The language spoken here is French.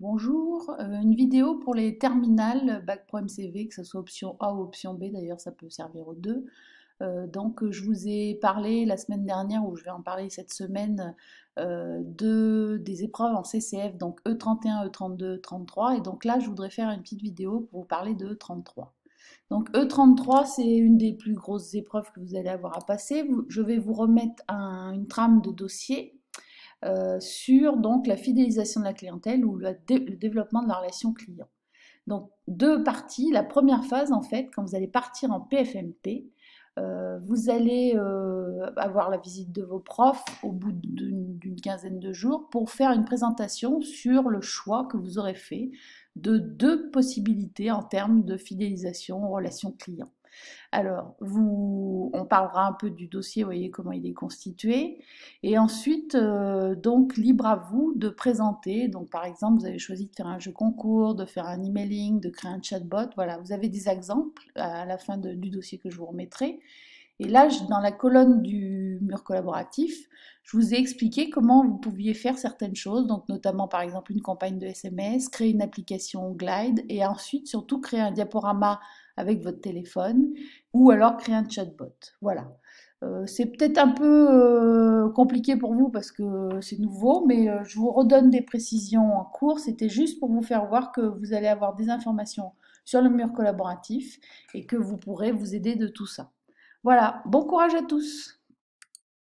Bonjour, euh, une vidéo pour les terminales Bac Pro MCV, que ce soit option A ou option B, d'ailleurs ça peut servir aux deux. Euh, donc je vous ai parlé la semaine dernière, ou je vais en parler cette semaine, euh, de, des épreuves en CCF, donc E31, E32, E33, et donc là je voudrais faire une petite vidéo pour vous parler de E33. Donc E33, c'est une des plus grosses épreuves que vous allez avoir à passer. Je vais vous remettre une trame de dossier euh, sur donc la fidélisation de la clientèle ou le, développement de la relation client. Donc deux parties. La première phase en fait, quand vous allez partir en PFMP, euh, vous allez euh, avoir la visite de vos profs au bout d'une quinzaine de jours pour faire une présentation sur le choix que vous aurez fait de deux possibilités en termes de fidélisation relations client. Alors, vous, on parlera un peu du dossier, vous voyez comment il est constitué. Et ensuite, euh, donc, libre à vous de présenter. Donc, par exemple, vous avez choisi de faire un jeu concours, de faire un emailing, de créer un chatbot. Voilà, vous avez des exemples à la fin du dossier que je vous remettrai. Et là, dans la colonne du mur collaboratif, je vous ai expliqué comment vous pouviez faire certaines choses, donc notamment par exemple une campagne de SMS, créer une application Glide et ensuite surtout créer un diaporama avec votre téléphone, ou alors créer un chatbot. Voilà. Euh, c'est peut-être un peu euh, compliqué pour vous parce que c'est nouveau, mais euh, je vous redonne des précisions en cours. C'était juste pour vous faire voir que vous allez avoir des informations sur le mur collaboratif et que vous pourrez vous aider de tout ça. Voilà, bon courage à tous